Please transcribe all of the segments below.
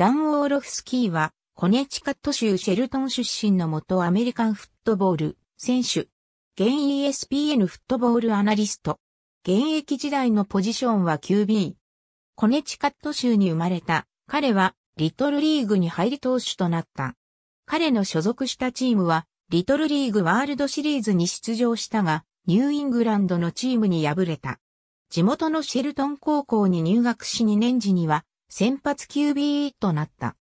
ダン・オーロフスキーは、コネチカット州シェルトン出身の元アメリカンフットボール選手。現 ESPN フットボールアナリスト。現役時代のポジションは QB。コネチカット州に生まれた、彼は、リトルリーグに入り投手となった。彼の所属したチームは、リトルリーグワールドシリーズに出場したが、ニューイングランドのチームに敗れた。地元のシェルトン高校に入学し2年時には、先発 QB となった。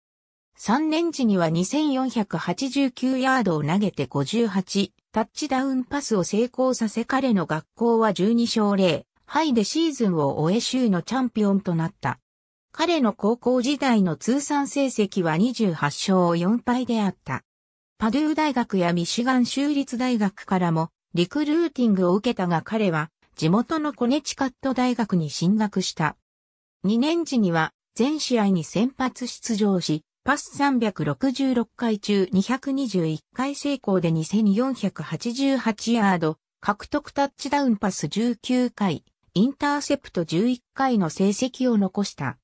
3年時には2489ヤードを投げて58、タッチダウンパスを成功させ彼の学校は12勝0敗でシーズンを終え州のチャンピオンとなった。彼の高校時代の通算成績は28勝4敗であった。パドゥー大学やミシガン州立大学からもリクルーティングを受けたが彼は地元のコネチカット大学に進学した。2年時には全試合に先発出場し、パス366回中221回成功で2488ヤード、獲得タッチダウンパス19回、インターセプト11回の成績を残した。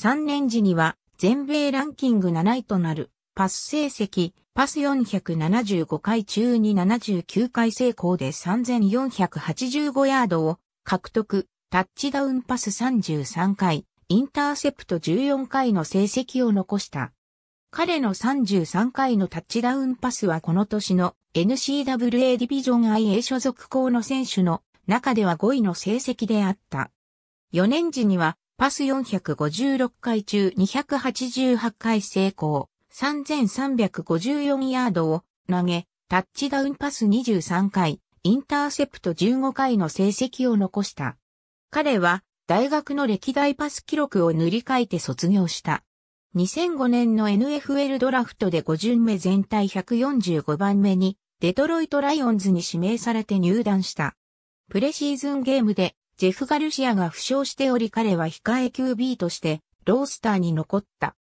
3年時には全米ランキング7位となるパス成績、パス475回中に79回成功で3485ヤードを獲得、タッチダウンパス33回、インターセプト14回の成績を残した。彼の33回のタッチダウンパスはこの年の NCAA ディビジョン IA 所属校の選手の中では5位の成績であった。4年時にはパス456回中288回成功、3354ヤードを投げ、タッチダウンパス23回、インターセプト15回の成績を残した。彼は大学の歴代パス記録を塗り替えて卒業した。2005年の NFL ドラフトで5巡目全体145番目にデトロイトライオンズに指名されて入団した。プレシーズンゲームでジェフ・ガルシアが負傷しており彼は控え QB としてロースターに残った。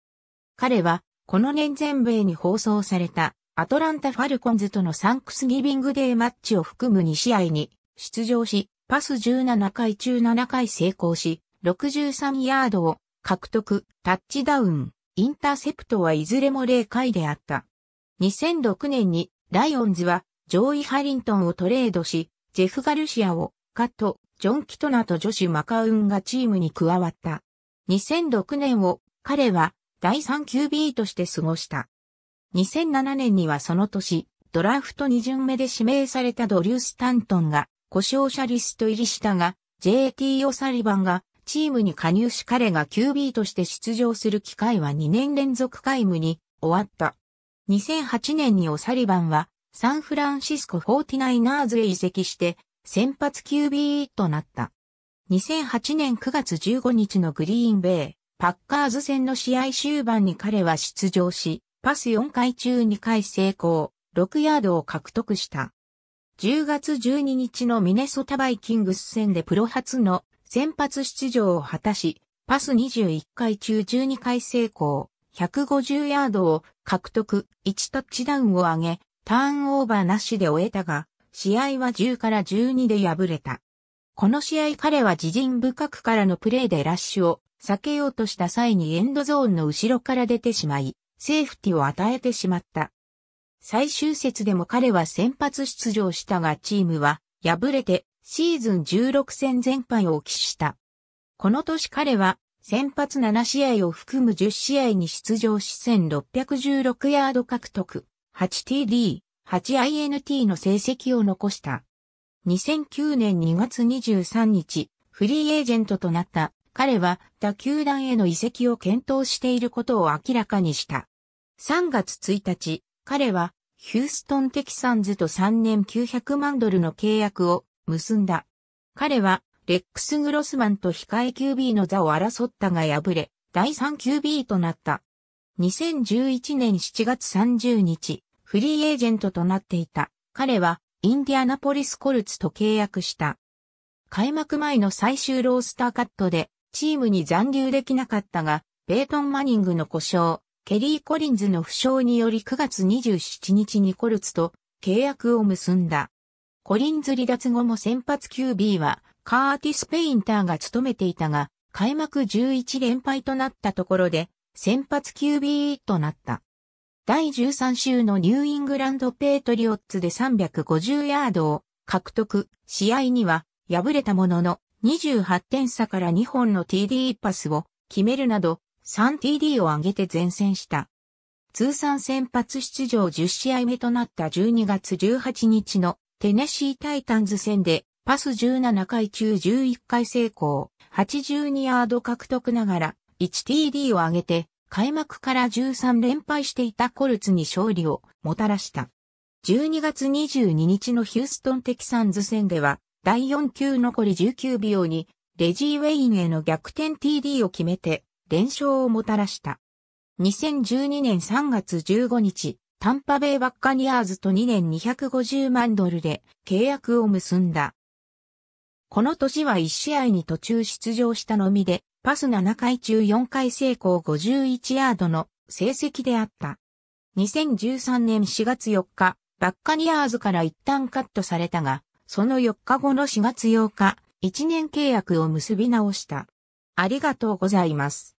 彼はこの年全米に放送されたアトランタ・ファルコンズとのサンクスギビングデーマッチを含む2試合に出場し、パス17回中7回成功し、63ヤードを獲得、タッチダウン、インターセプトはいずれも0回であった。2006年にライオンズはジョイ・ハリントンをトレードし、ジェフ・ガルシアをカット、ジョン・キトナと女子マカウンがチームに加わった。2006年を彼は第3 QB として過ごした。2007年にはその年、ドラフト2巡目で指名されたドリュー・スタントンが故障者リスト入りしたが、JT オサリバンがチームに加入し彼が QB として出場する機会は2年連続皆無に終わった。2008年にオサリバンはサンフランシスコ 49ers へ移籍して先発 QB となった。2008年9月15日のグリーンベイ、パッカーズ戦の試合終盤に彼は出場し、パス4回中2回成功、6ヤードを獲得した。10月12日のミネソタバイキングス戦でプロ初の先発出場を果たし、パス21回中12回成功、150ヤードを獲得、1タッチダウンを上げ、ターンオーバーなしで終えたが、試合は10から12で敗れた。この試合彼は自陣深くからのプレーでラッシュを避けようとした際にエンドゾーンの後ろから出てしまい、セーフティを与えてしまった。最終節でも彼は先発出場したがチームは敗れてシーズン16戦全敗を喫した。この年彼は先発7試合を含む10試合に出場し1616ヤード獲得、8TD、8INT の成績を残した。2009年2月23日、フリーエージェントとなった彼は他球団への移籍を検討していることを明らかにした。3月1日、彼はヒューストン・テキサンズと3年900万ドルの契約を結んだ。彼は、レックス・グロスマンと控え QB の座を争ったが敗れ、第 3QB となった。2011年7月30日、フリーエージェントとなっていた。彼は、インディアナポリス・コルツと契約した。開幕前の最終ロースターカットで、チームに残留できなかったが、ベートン・マニングの故障、ケリー・コリンズの負傷により9月27日にコルツと契約を結んだ。コリンズ離脱後も先発 QB はカーティス・ペインターが務めていたが、開幕11連敗となったところで先発 QB となった。第13週のニューイングランドペートリオッツで350ヤードを獲得、試合には敗れたものの28点差から2本の TD パスを決めるなど 3TD を挙げて前線した。通算先発出場10試合目となった12月18日のテネシータイタンズ戦でパス17回中11回成功、82ヤード獲得ながら 1TD を挙げて開幕から13連敗していたコルツに勝利をもたらした。12月22日のヒューストンテキサンズ戦では第4球残り19秒にレジー・ウェインへの逆転 TD を決めて連勝をもたらした。2012年3月15日、タンパベイバッカニアーズと2年250万ドルで契約を結んだ。この年は1試合に途中出場したのみで、パス7回中4回成功51ヤードの成績であった。2013年4月4日、バッカニアーズから一旦カットされたが、その4日後の4月8日、1年契約を結び直した。ありがとうございます。